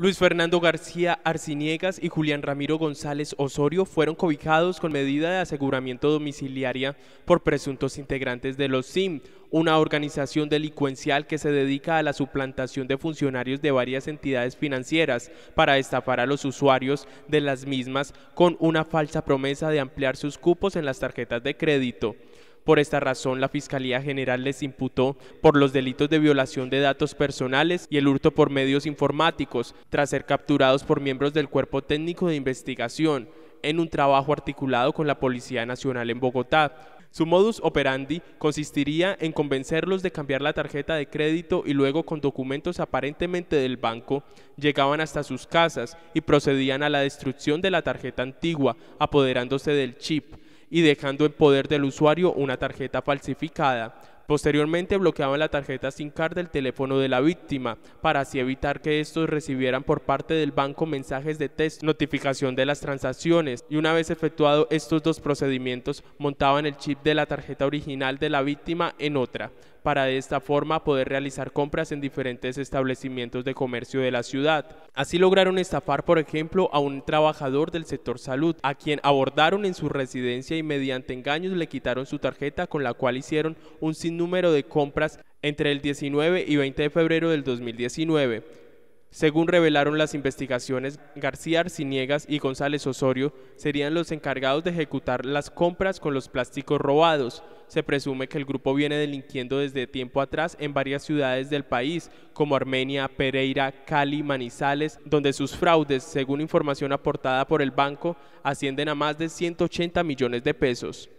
Luis Fernando García Arciniegas y Julián Ramiro González Osorio fueron cobijados con medida de aseguramiento domiciliaria por presuntos integrantes de los SIM, una organización delincuencial que se dedica a la suplantación de funcionarios de varias entidades financieras para estafar a los usuarios de las mismas con una falsa promesa de ampliar sus cupos en las tarjetas de crédito. Por esta razón, la Fiscalía General les imputó por los delitos de violación de datos personales y el hurto por medios informáticos, tras ser capturados por miembros del Cuerpo Técnico de Investigación, en un trabajo articulado con la Policía Nacional en Bogotá. Su modus operandi consistiría en convencerlos de cambiar la tarjeta de crédito y luego con documentos aparentemente del banco llegaban hasta sus casas y procedían a la destrucción de la tarjeta antigua, apoderándose del chip y dejando en poder del usuario una tarjeta falsificada Posteriormente bloqueaban la tarjeta sin card del teléfono de la víctima para así evitar que estos recibieran por parte del banco mensajes de test notificación de las transacciones y una vez efectuado estos dos procedimientos montaban el chip de la tarjeta original de la víctima en otra para de esta forma poder realizar compras en diferentes establecimientos de comercio de la ciudad. Así lograron estafar, por ejemplo, a un trabajador del sector salud, a quien abordaron en su residencia y mediante engaños le quitaron su tarjeta con la cual hicieron un signo número de compras entre el 19 y 20 de febrero del 2019. Según revelaron las investigaciones, García Arciniegas y González Osorio serían los encargados de ejecutar las compras con los plásticos robados. Se presume que el grupo viene delinquiendo desde tiempo atrás en varias ciudades del país, como Armenia, Pereira, Cali, Manizales, donde sus fraudes, según información aportada por el banco, ascienden a más de 180 millones de pesos.